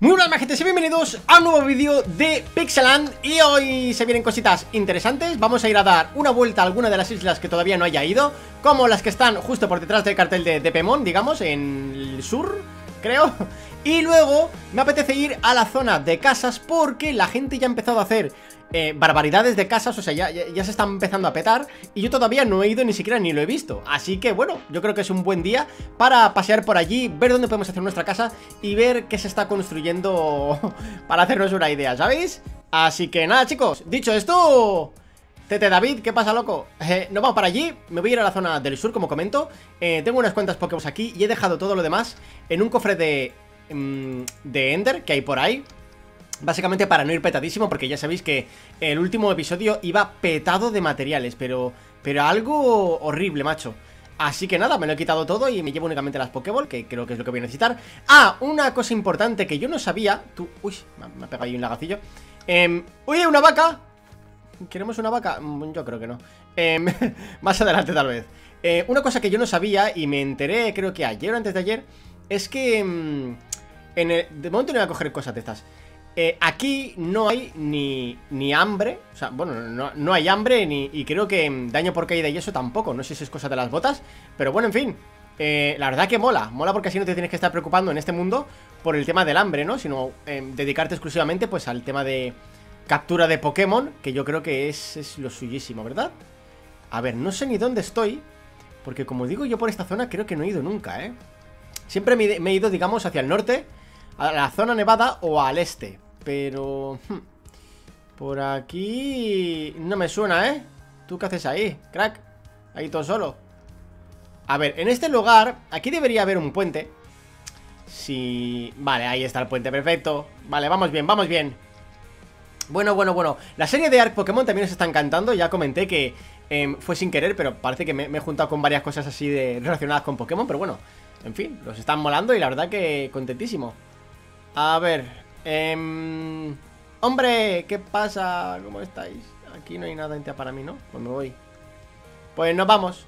Muy buenas majetes y bienvenidos a un nuevo vídeo de Pixeland Y hoy se vienen cositas interesantes Vamos a ir a dar una vuelta a alguna de las islas que todavía no haya ido Como las que están justo por detrás del cartel de, de Pemón, digamos, en el sur, creo y luego me apetece ir a la zona de casas porque la gente ya ha empezado a hacer eh, barbaridades de casas, o sea, ya, se están empezando a petar y yo todavía no he ido ni siquiera ni lo he visto. Así que bueno, yo creo que es un buen día para pasear por allí, ver dónde podemos hacer nuestra casa y ver qué se está construyendo para hacernos una idea, ¿sabéis? Así que nada, chicos, dicho esto... Tete David, ¿qué pasa, loco? Eh, nos vamos para allí, me voy a ir a la zona del sur, como comento eh, Tengo unas cuantas Pokémon aquí y he dejado todo lo demás en un cofre de Em, de Ender que hay por ahí. Básicamente para no ir petadísimo, porque ya sabéis que el último episodio iba petado de materiales, pero, pero algo horrible, macho. Así que nada, me lo he quitado todo y me llevo únicamente las Pokéball, que creo que es lo que voy a necesitar. Ah, una cosa importante que yo no sabía... Tú... Uy, me ha pegado ahí un lagacillo. Eh, em, ¡Uy, una vaca! ¿Queremos una vaca? Mm, yo creo que no. Em, más adelante tal vez. Eh, una cosa que yo no sabía y me enteré creo que ayer o antes de ayer, es que de momento no voy a coger cosas de estas. Eh, aquí no hay ni, ni hambre. O sea, bueno, no, hay hambre ni, y creo que mm, daño por caída y eso tampoco. No sé si es cosa de las botas. Pero bueno, en fin. Eh, la verdad que mola. Mola porque así no te tienes que estar preocupando en este mundo por el tema del hambre, ¿no? Sino eh, dedicarte exclusivamente pues al tema de captura de Pokémon, que yo creo que es, lo suyísimo, ¿verdad? A ver, no sé ni dónde estoy. Porque como digo, yo por esta zona creo que no he ido nunca, ¿eh? Siempre me he ido, digamos, hacia el norte a la zona nevada o al este. Pero... Hmm, por aquí... No me suena, ¿eh? ¿Tú qué haces ahí, crack? Ahí todo solo. A ver, en este lugar... Aquí debería haber un puente. Sí... Vale, ahí está el puente, perfecto. Vale, vamos bien, vamos bien. Bueno, bueno, bueno. La serie de Arc Pokémon también os está encantando. Ya comenté que em, fue sin querer, pero parece que me, me, he juntado con varias cosas así de, relacionadas con Pokémon. Pero bueno, en fin, los están molando y la verdad que contentísimo. A ver. Eh, hombre, ¿qué pasa? ¿Cómo estáis? Aquí no hay nada para mí, ¿no? Pues me voy. Pues nos vamos.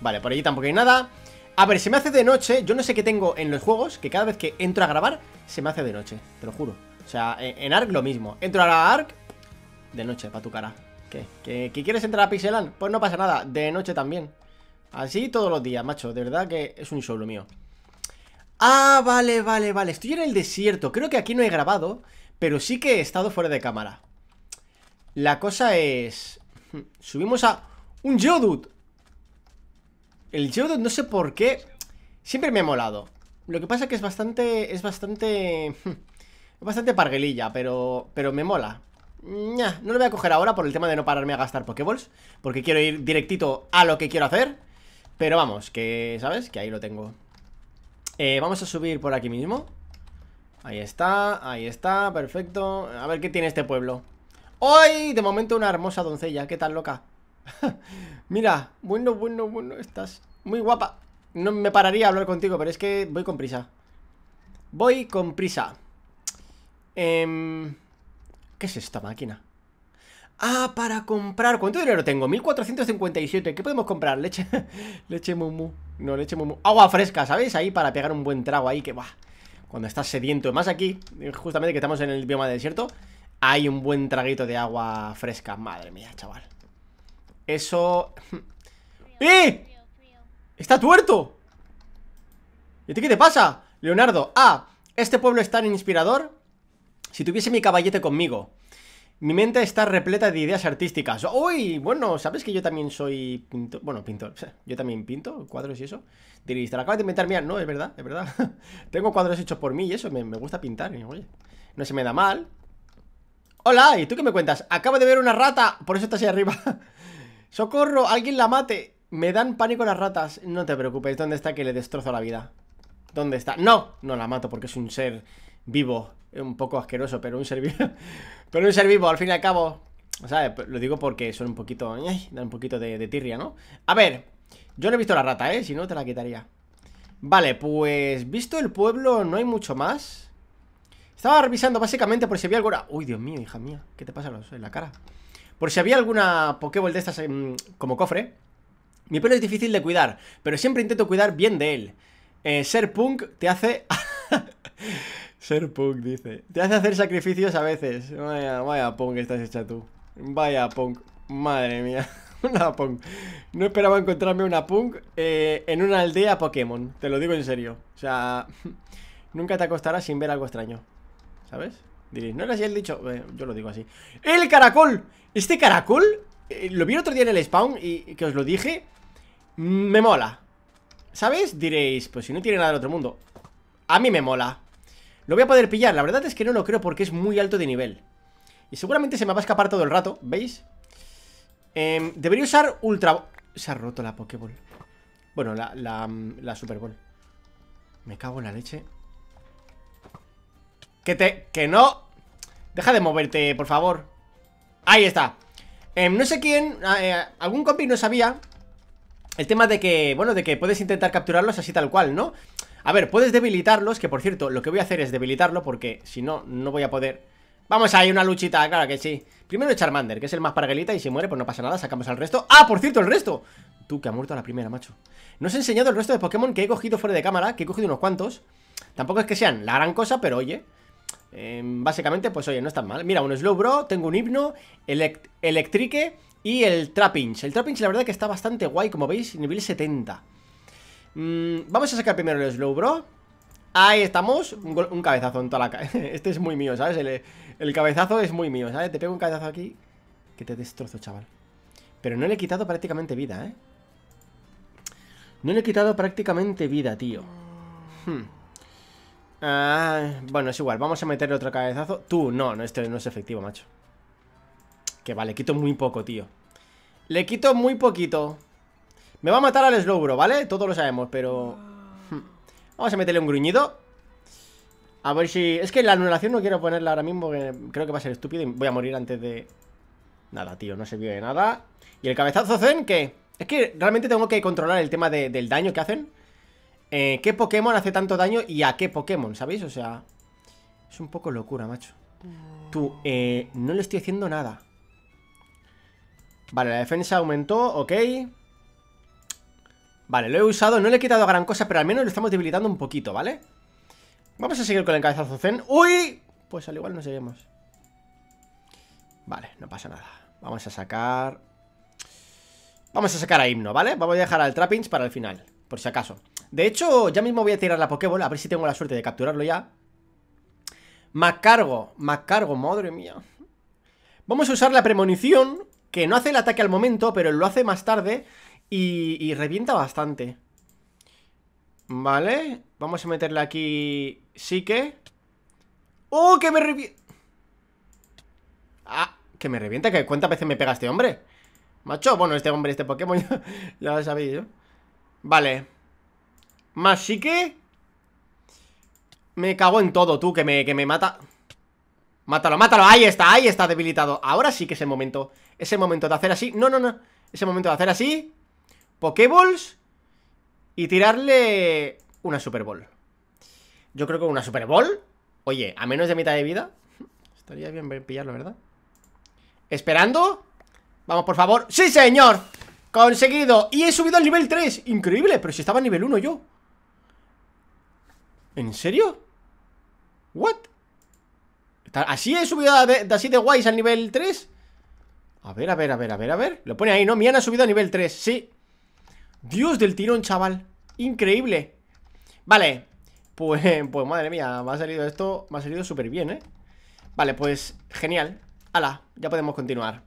Vale, por allí tampoco hay nada. A ver, se me hace de noche. Yo no sé qué tengo en los juegos, que cada vez que entro a grabar, se me hace de noche, te lo juro. O sea, en ARC lo mismo. Entro a ARC de noche, para tu cara. ¿Qué? quieres entrar a Pixelan? Pues no pasa nada, de noche también. Así todos los días, macho. De verdad que es un show mío. Ah, vale, vale, vale. Estoy en el desierto. Creo que aquí no he grabado, pero sí que he estado fuera de cámara. La cosa es... Subimos a un Geodude. El Geodude no sé por qué. Siempre me ha molado. Lo que pasa es que es bastante... Es bastante... Es bastante parguelilla, pero, pero me mola. Ya, no lo voy a coger ahora por el tema de no pararme a gastar Pokéballs. Porque quiero ir directito a lo que quiero hacer. Pero vamos, que, ¿sabes? Que ahí lo tengo. Eh, vamos a subir por aquí mismo Ahí está, ahí está, perfecto A ver qué tiene este pueblo ¡Ay! De momento una hermosa doncella, ¿qué tal loca? Mira, bueno, bueno, bueno, estás muy guapa No me pararía a hablar contigo, pero es que voy con prisa Voy con prisa eh, ¿Qué es esta máquina? Ah, para comprar, ¿cuánto dinero tengo? 1457, ¿qué podemos comprar? Leche, leche mumu no le echemos agua fresca, ¿sabéis? Ahí para pegar un buen trago ahí que va. Cuando estás sediento, más aquí, justamente que estamos en el bioma del desierto, hay un buen traguito de agua fresca. Madre mía, chaval. Eso... ¡Eh! ¡Está tuerto! ¿Y a qué te pasa? Leonardo, ah, este pueblo es tan inspirador. Si tuviese mi caballete conmigo. Mi mente está repleta de ideas artísticas. ¡Uy! Bueno, ¿sabes que yo también soy pintor? Bueno, pintor. Yo también pinto cuadros y eso. Diréis, te acabas de inventar, mía. No, es verdad, es verdad. Tengo cuadros hechos por mí y eso, me, gusta pintar. oye, no se me da mal. ¡Hola! ¿Y tú qué me cuentas? Acabo de ver una rata. Por eso estás ahí arriba. ¡Socorro! ¡Alguien la mate! Me dan pánico las ratas. No te preocupes, ¿dónde está que le destrozo la vida? ¿Dónde está? ¡No! No la mato porque es un ser vivo. un poco asqueroso, pero un ser vivo. pero un ser vivo, al fin y al cabo. sea, Lo digo porque son un poquito. Ay, dan un poquito de, tirria, ¿no? A ver, yo no he visto la rata, ¿eh? Si no, te la quitaría. Vale, pues visto el pueblo, no hay mucho más. Estaba revisando básicamente por si había alguna... Uy, Dios mío, hija mía, ¿qué te pasa en la cara? Por si había alguna Pokéball de estas em, como cofre. Mi pelo es difícil de cuidar, pero siempre intento cuidar bien de él. Eh, ser punk te hace... Ser punk, dice. Te hace hacer sacrificios a veces. Vaya, vaya punk estás hecha tú. Vaya punk. Madre mía. Una punk. No esperaba encontrarme una punk eh, en una aldea Pokémon. Te lo digo en serio. O sea, nunca te acostarás sin ver algo extraño. ¿Sabes? Diréis, ¿no era así el dicho? Eh, yo lo digo así. ¡El caracol! Este caracol, eh, lo vi el otro día en el spawn y que os lo dije. Mm, me mola. ¿Sabes? Diréis, pues si no tiene nada del otro mundo. A mí me mola Lo voy a poder pillar, la verdad es que no lo creo porque es muy alto de nivel Y seguramente se me va a escapar todo el rato, ¿veis? Em, debería usar ultra... Se ha roto la Pokéball Bueno, la, la, mm, Super Me cago en la leche Que te... Que no... Deja de moverte, por favor Ahí está em, No sé quién... Ah, eh, algún compi no sabía el tema de que, bueno, de que puedes intentar capturarlos así tal cual, ¿no? A ver, puedes debilitarlos, que por cierto, lo que voy a hacer es debilitarlo porque si no, no voy a poder... Vamos ahí, una luchita, claro que sí Primero Charmander, que es el más parguelita y si muere pues no pasa nada, sacamos al resto ¡Ah, por cierto, el resto! Tú, que ha muerto la primera, macho No os he enseñado el resto de Pokémon que he cogido fuera de cámara Que he cogido unos cuantos Tampoco es que sean la gran cosa, pero oye em, Básicamente, pues oye, no están mal Mira, un Slowbro, tengo un himno, Electrique y el Trapinch El Trapinch la verdad que está bastante guay, como veis, nivel 70 Mm, vamos a sacar primero el slow, bro. Ahí estamos. Un, cabezazo en toda la ca... este es muy mío, ¿sabes? El, cabezazo es muy mío, ¿sabes? Te pego un cabezazo aquí que te destrozo, chaval. Pero no le he quitado prácticamente vida, ¿eh? No le he quitado prácticamente vida, tío. Hmm. Ah, bueno, es igual. Vamos a meterle otro cabezazo. Tú, no, no, esto no es efectivo, macho. Que vale, quito muy poco, tío. Le quito muy poquito. Me va a matar al Slowbro, ¿vale? Todos lo sabemos, pero... Vamos a meterle un gruñido A ver si... Es que la anulación no quiero ponerla ahora mismo Creo que va a ser estúpido y voy a morir antes de... Nada, tío, no se vio de nada Y el cabezazo Zen, ¿qué? Es que realmente tengo que controlar el tema del daño que hacen eh, ¿Qué Pokémon hace tanto daño y a qué Pokémon, sabéis? O sea... Es un poco locura, macho Tú, eh, no le estoy haciendo nada Vale, la defensa aumentó, ok Vale, lo he usado, no le he quitado gran cosa Pero al menos lo estamos debilitando un poquito, ¿vale? Vamos a seguir con el encabezazo zen ¡Uy! Pues al igual nos seguimos Vale, no pasa nada Vamos a sacar Vamos a sacar a Himno, ¿vale? Vamos a dejar al Trappings para el final, por si acaso De hecho, ya mismo voy a tirar la Pokéball A ver si tengo la suerte de capturarlo ya Macargo, Macargo, madre mía Vamos a usar la premonición Que no hace el ataque al momento, pero lo hace más tarde y, y revienta bastante. Vale, vamos a meterle aquí que ¡Oh, que me revienta! ¡Ah! Que me revienta, que cuántas veces me pega este hombre. Macho, bueno, este hombre, este Pokémon, ya, lo sabéis, ¿no? Vale. Más que Me cago en todo, tú, que me, que me mata. Mátalo, mátalo, ahí está, ahí está debilitado Ahora sí que es el momento Es el momento de hacer así, no, no, no Es el momento de hacer así Pokéballs y tirarle una Super Bowl. Yo creo que una Super Bowl, oye, a menos de mitad de vida, estaría bien pillarlo, ¿verdad? Esperando. Vamos, por favor. ¡Sí, señor! Conseguido. Y he subido al nivel 3. Increíble, pero si estaba a nivel 1 yo. ¿En serio? ¿What? ¿Así he subido de, así de guays al nivel 3? A ver, a ver, a ver, a ver, a ver. Lo pone ahí, ¿no? Mian ha subido a nivel 3, sí. Dios del tirón, chaval Increíble Vale, pues, pues madre mía Me ha salido esto, me ha salido súper bien, eh Vale, pues genial Ala, ya podemos continuar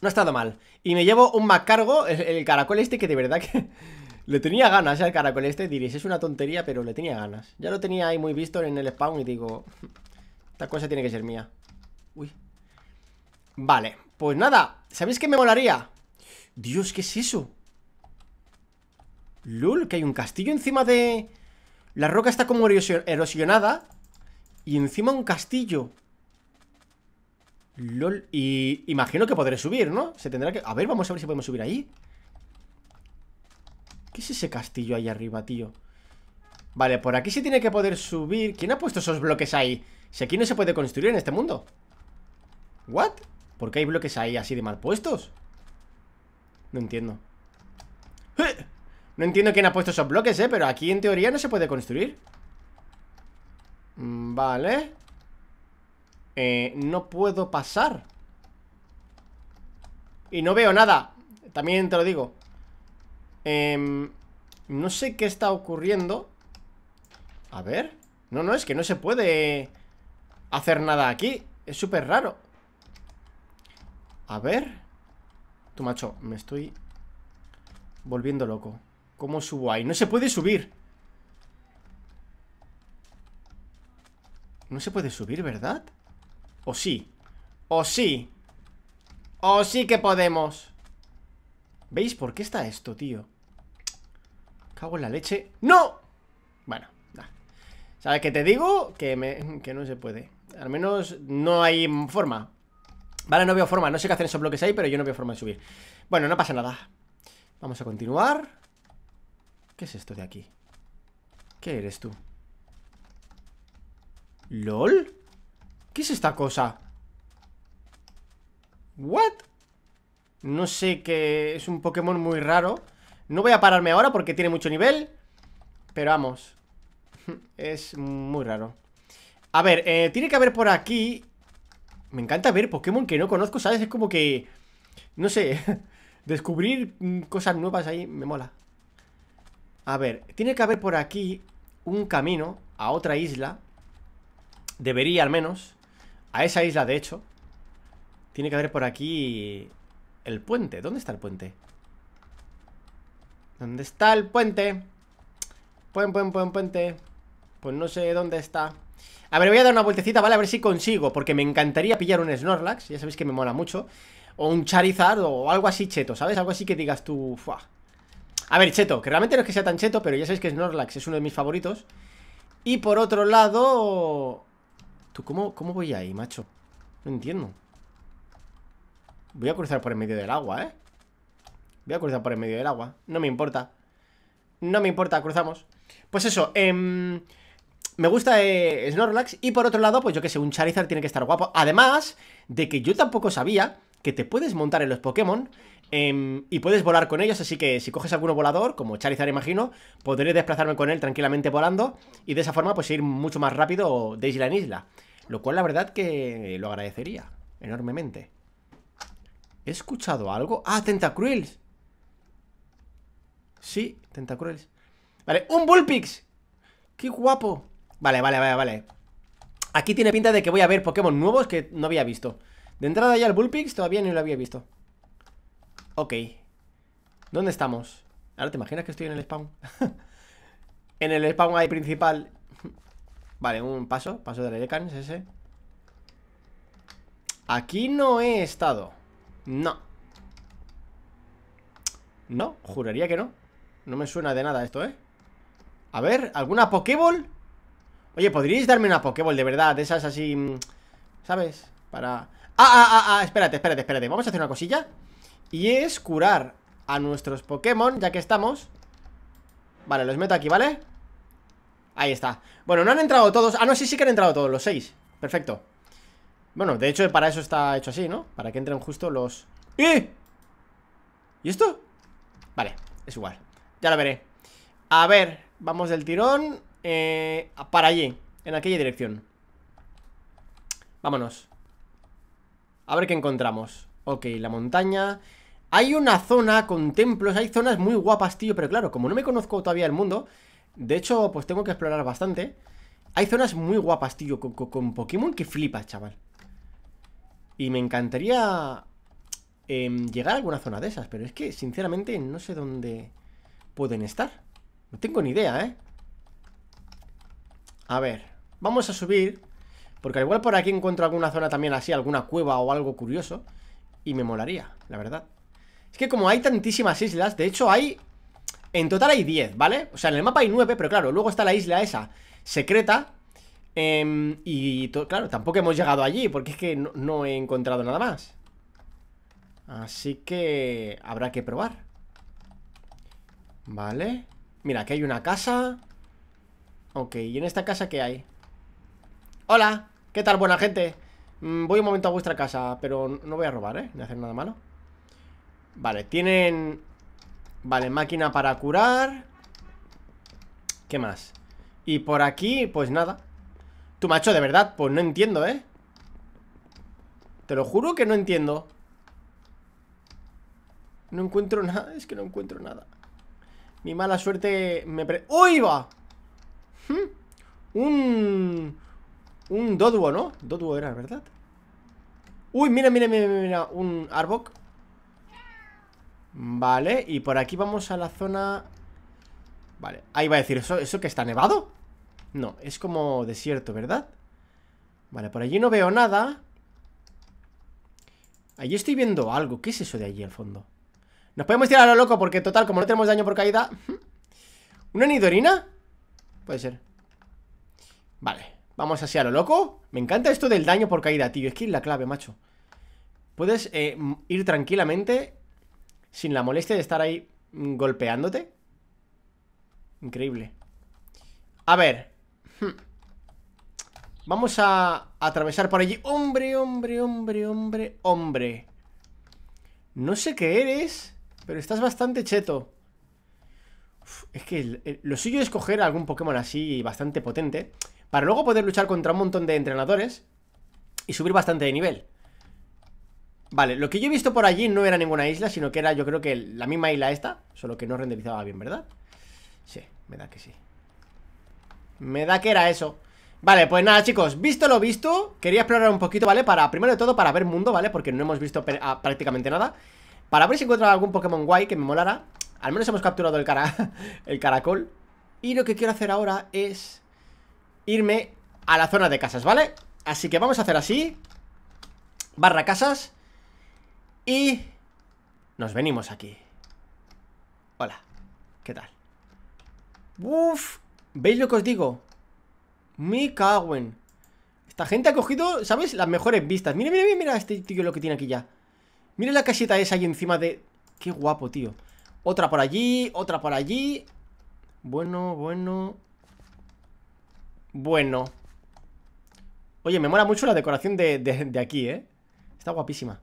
No ha estado mal Y me llevo un más cargo, el, caracol este Que de verdad que le tenía ganas al caracol este Diréis, es una tontería, pero le tenía ganas Ya lo tenía ahí muy visto en el spawn y digo hmm, Esta cosa tiene que ser mía Uy Vale, pues nada, ¿sabéis que me molaría? Dios, ¿qué es eso? Lul, que hay un castillo encima de... La roca está como erosionada Y encima un castillo Lol Y imagino que podré subir, ¿no? Se tendrá que... A ver, vamos a ver si podemos subir ahí ¿Qué es ese castillo ahí arriba, tío? Vale, por aquí se tiene que poder subir ¿Quién ha puesto esos bloques ahí? Si aquí no se puede construir en este mundo ¿What? ¿Por qué hay bloques ahí así de mal puestos? No entiendo ¡Eh! No entiendo quién ha puesto esos bloques, ¿eh? Pero aquí en teoría no se puede construir mm, Vale eh, No puedo pasar Y no veo nada También te lo digo em, No sé qué está ocurriendo A ver No, no, es que no se puede Hacer nada aquí Es súper raro A ver Tú macho, me estoy Volviendo loco ¿Cómo subo ahí? No se puede subir No se puede subir, ¿verdad? ¿O sí? ¿O sí? ¡O sí que podemos! ¿Veis? ¿Por qué está esto, tío? Cago en la leche ¡No! Bueno, da ¿Sabes qué te digo? Que, que no se puede Al menos no hay forma Vale, no veo forma, no sé qué hacen esos bloques ahí Pero yo no veo forma de subir Bueno, no pasa nada Vamos a continuar ¿Qué es esto de aquí? ¿Qué eres tú? ¿LOL? ¿Qué es esta cosa? ¿What? No sé qué... Es un Pokémon muy raro No voy a pararme ahora porque tiene mucho nivel Pero vamos Es muy raro A ver, eh, tiene que haber por aquí Me encanta ver Pokémon que no conozco, ¿sabes? Es como que... No sé Descubrir mm, cosas nuevas ahí me mola a ver, tiene que haber por aquí un camino a otra isla. Debería al menos. A esa isla, de hecho. Tiene que haber por aquí el puente. ¿Dónde está el puente? ¿Dónde está el puente? Puente, puente, puente. Pues no sé dónde está. A ver, voy a dar una vueltecita, ¿vale? A ver si consigo, porque me encantaría pillar un Snorlax, ya sabéis que me mola mucho, o un Charizard, o algo así cheto, ¿sabes? Algo así que digas tú, fuah, a ver, cheto, que realmente no es que sea tan cheto, pero ya sabéis que Snorlax es uno de mis favoritos. Y por otro lado... ¿Tú cómo, cómo voy ahí, macho? No entiendo. Voy a cruzar por el medio del agua, ¿eh? Voy a cruzar por el medio del agua. No me importa. No me importa, cruzamos. Pues eso, em, me gusta eh, Snorlax. Y por otro lado, pues yo que sé, un Charizard tiene que estar guapo. Además de que yo tampoco sabía que te puedes montar en los Pokémon Em, y puedes volar con ellos, así que si coges alguno volador, como Charizard imagino, podré desplazarme con él tranquilamente volando y de esa forma pues ir mucho más rápido de isla en isla. Lo cual la verdad que lo agradecería enormemente. ¿He escuchado algo? ¡Ah, Tentacruels! Sí, Tentacruels. Vale, ¡un Bullpix! ¡Qué guapo! Vale, vale, vale, vale. Aquí tiene pinta de que voy a ver Pokémon nuevos que no había visto. De entrada ya el Bullpix todavía ni lo había visto. Ok. ¿Dónde estamos? Ahora te imaginas que estoy en el spawn. en el spawn hay principal. vale, un paso. Paso de la Elecans, ese. Aquí no he estado. No. No, juraría que no. No me suena de nada esto, ¿eh? A ver, ¿alguna Pokéball? Oye, ¿podríais darme una Pokéball de verdad? De esas así... Mm, ¿Sabes? Para... Ah, ah, ah, ah, espérate, espérate, espérate Vamos a hacer una cosilla y es curar a nuestros Pokémon, ya que estamos Vale, los meto aquí, ¿vale? Ahí está Bueno, no han entrado todos Ah, no, sí, sí que han entrado todos, los seis Perfecto Bueno, de hecho, para eso está hecho así, ¿no? Para que entren justo los... ¡Eh! ¿Y esto? Vale, es igual Ya lo veré A ver, vamos del tirón eh, Para allí, en aquella dirección Vámonos A ver qué encontramos Ok, la montaña. Hay una zona con templos, hay zonas muy guapas, tío, pero claro, como no me conozco todavía el mundo, de hecho, pues tengo que explorar bastante. Hay zonas muy guapas, tío, con, Pokémon que flipas, chaval. Y me encantaría em, llegar a alguna zona de esas, pero es que, sinceramente, no sé dónde pueden estar. No tengo ni idea, ¿eh? A ver, vamos a subir, porque al igual por aquí encuentro alguna zona también así, alguna cueva o algo curioso. Y me molaría, la verdad Es que como hay tantísimas islas, de hecho hay... En total hay 10, ¿vale? O sea, en el mapa hay 9, pero claro, luego está la isla esa secreta em, Y claro, tampoco hemos llegado allí Porque es que no, no he encontrado nada más Así que habrá que probar Vale Mira, aquí hay una casa Ok, ¿y en esta casa qué hay? Hola, ¿qué tal buena gente? Mm, voy un momento a vuestra casa, pero no voy a robar, ¿eh? Ni hacer nada malo. Vale, tienen... Vale, máquina para curar. ¿Qué más? Y por aquí, pues nada. tu macho, de verdad, pues no entiendo, ¿eh? Te lo juro que no entiendo. No encuentro nada, es que no encuentro nada. Mi mala suerte me... ¡Uy, va! ¿Hm? Un... Un Doduo, ¿no? Doduo era, ¿verdad? Uy, mira, mira, mira, mira Un Arbok Vale, y por aquí vamos a la zona Vale, ahí va a decir ¿Eso, eso que está nevado? No, es como desierto, ¿verdad? Vale, por allí no veo nada Allí estoy viendo algo ¿Qué es eso de allí al fondo? Nos podemos tirar a lo loco porque total, como no tenemos daño por caída ¿Una nidorina? Puede ser Vale Vamos así a lo loco Me encanta esto del daño por caída, tío Es que es la clave, macho Puedes eh, ir tranquilamente Sin la molestia de estar ahí mm, Golpeándote Increíble A ver Vamos a atravesar por allí Hombre, hombre, hombre, hombre, hombre No sé qué eres Pero estás bastante cheto Es que lo suyo es coger algún Pokémon así Bastante potente para luego poder luchar contra un montón de entrenadores y subir bastante de nivel. Vale, lo que yo he visto por allí no era ninguna isla, sino que era yo creo que la misma isla esta, solo que no renderizaba bien, ¿verdad? Sí, me da que sí. Me da que era eso. Vale, pues nada, chicos, visto lo visto, quería explorar un poquito, ¿vale? Para, primero de todo, para ver mundo, ¿vale? Porque no hemos visto prácticamente nada. Para ver si encuentro algún Pokémon guay que me molara. Al menos hemos capturado el, el caracol. Y lo que quiero hacer ahora es irme a la zona de casas, ¿vale? Así que vamos a hacer así Barra casas Y nos venimos aquí Hola, ¿qué tal? Uf, ¿veis lo que os digo? Mi en! Esta gente ha cogido, ¿sabes? Las mejores vistas Mira, mira, mira, mira este tío lo que tiene aquí ya Mira la casita esa ahí encima de... Qué guapo, tío Otra por allí, otra por allí Bueno, bueno bueno. Oye, me mola mucho la decoración de, aquí, ¿eh? Está guapísima.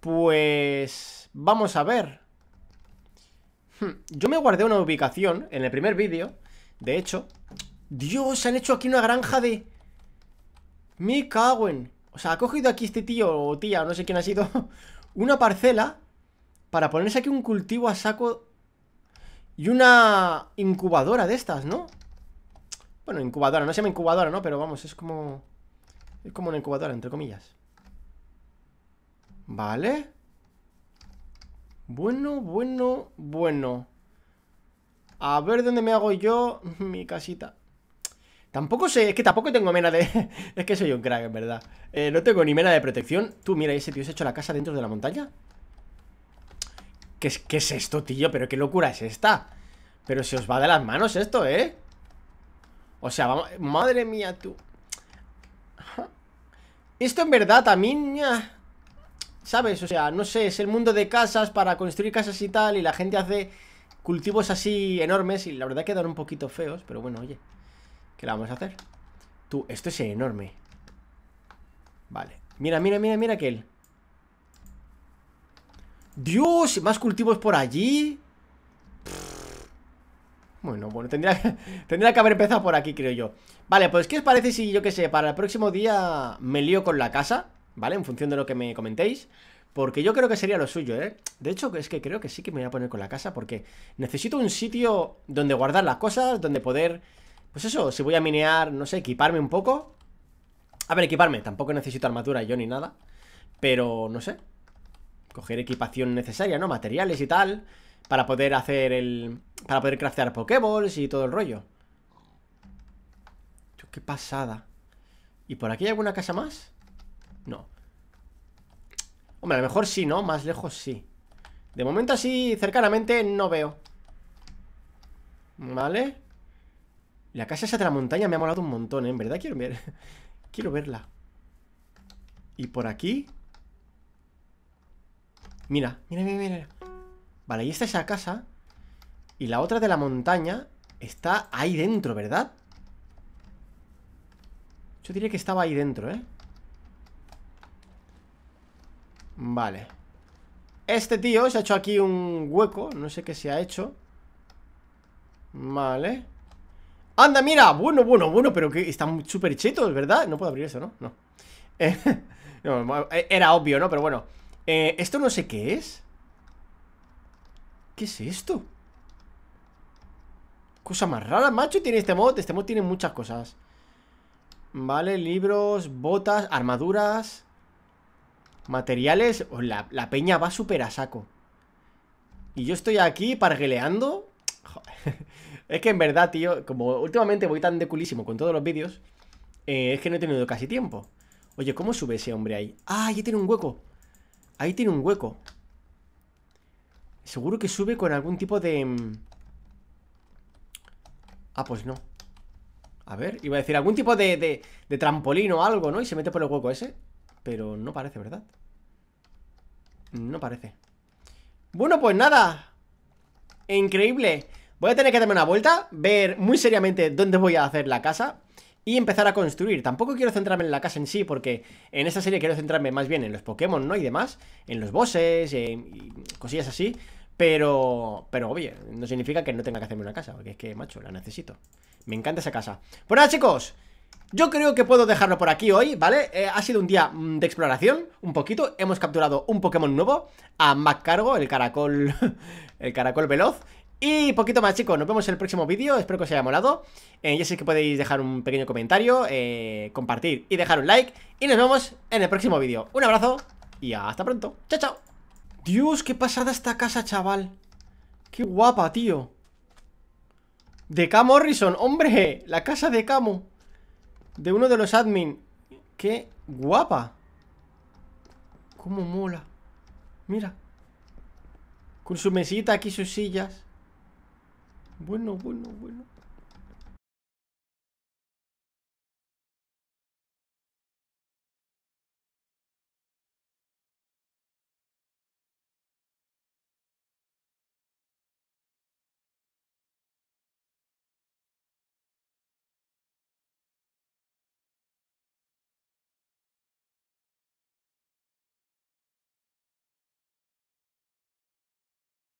Pues... Vamos a ver. Hmm, yo me guardé una ubicación en el primer vídeo. De hecho... Dios, se han hecho aquí una granja de... Me cago O sea, ha cogido aquí este tío o tía, no sé quién ha sido, una parcela para ponerse aquí un cultivo a saco y una incubadora de estas, ¿no? Bueno, incubadora, no se llama incubadora, ¿no? Pero vamos, es como... Es como una incubadora, entre comillas Vale Bueno, bueno, bueno A ver dónde me hago yo mi casita Tampoco sé, es que tampoco tengo mena de... es que soy un crack, en verdad eh, No tengo ni mena de protección Tú, mira, ese tío se ha hecho la casa dentro de la montaña ¿Qué es, ¿Qué es esto, tío? Pero qué locura es esta Pero se os va de las manos esto, ¿eh? O sea, vamos... Madre mía, tú. Esto en verdad también... ¿Sabes? O sea, no sé, es el mundo de casas para construir casas y tal y la gente hace cultivos así enormes y la verdad quedan un poquito feos, pero bueno, oye. ¿Qué la vamos a hacer? Tú, esto es enorme. Vale. Mira, mira, mira, mira aquel. Dios, más cultivos por allí. Bueno, bueno, tendría que, tendría que haber empezado por aquí, creo yo Vale, pues ¿qué os parece si, yo qué sé, para el próximo día me lío con la casa? ¿Vale? En función de lo que me comentéis Porque yo creo que sería lo suyo, ¿eh? De hecho, es que creo que sí que me voy a poner con la casa Porque necesito un sitio donde guardar las cosas Donde poder, pues eso, si voy a minear, no sé, equiparme un poco A ver, equiparme, tampoco necesito armadura yo ni nada Pero, no sé Coger equipación necesaria, ¿no? Materiales y tal para poder hacer el... Para poder craftear pokeballs y todo el rollo Qué pasada ¿Y por aquí hay alguna casa más? No Hombre, a lo mejor sí, ¿no? Más lejos sí De momento así, cercanamente, no veo Vale La casa esa de la montaña me ha molado un montón, ¿eh? En verdad quiero ver Quiero verla ¿Y por aquí? Mira, mira, mira, mira Vale, y esta es la casa. Y la otra de la montaña está ahí dentro, ¿verdad? Yo diría que estaba ahí dentro, ¿eh? Vale Este tío se ha hecho aquí un hueco No sé qué se ha hecho Vale ¡Anda, mira! Bueno, bueno, bueno Pero que están súper chetos, ¿verdad? No puedo abrir eso, ¿no? No, eh, eh, Era obvio, ¿no? Pero bueno eh, Esto no sé qué es ¿Qué es esto? Cosa más rara, macho, tiene este mod Este mod tiene muchas cosas Vale, libros, botas, armaduras Materiales oh, la, la peña va súper a saco Y yo estoy aquí pargueleando Es que en verdad, tío Como últimamente voy tan de culísimo con todos los vídeos eh, Es que no he tenido casi tiempo Oye, ¿cómo sube ese hombre ahí? Ah, ahí tiene un hueco Ahí tiene un hueco Seguro que sube con algún tipo de... Mm, ah, pues no A ver, iba a decir algún tipo de, de, de trampolín o algo, ¿no? Y se mete por el hueco ese Pero no parece, ¿verdad? No parece Bueno, pues nada Increíble Voy a tener que darme una vuelta Ver muy seriamente dónde voy a hacer la casa y empezar a construir. Tampoco quiero centrarme en la casa en sí, porque en esta serie quiero centrarme más bien en los Pokémon, ¿no? Y demás, en los bosses, en cosillas así. Pero, pero oye, no significa que no tenga que hacerme una casa, porque es que, macho, la necesito. Me encanta esa casa. Pues chicos. Yo creo que puedo dejarlo por aquí hoy, ¿vale? Eh, ha sido un día mm, de exploración, un poquito. Hemos capturado un Pokémon nuevo, a Mac Cargo, el caracol, el caracol veloz. Y poquito más chicos, nos vemos en el próximo vídeo, espero que os haya molado eh, Ya sé que podéis dejar un pequeño comentario, eh, compartir y dejar un like Y nos vemos en el próximo vídeo, un abrazo y hasta pronto, chao chao Dios, qué pasada esta casa chaval Qué guapa tío De Cam Morrison, hombre, la casa de Camo De uno de los admin Qué guapa Cómo mola Mira con su mesita aquí, sus sillas. Bueno, bueno, bueno.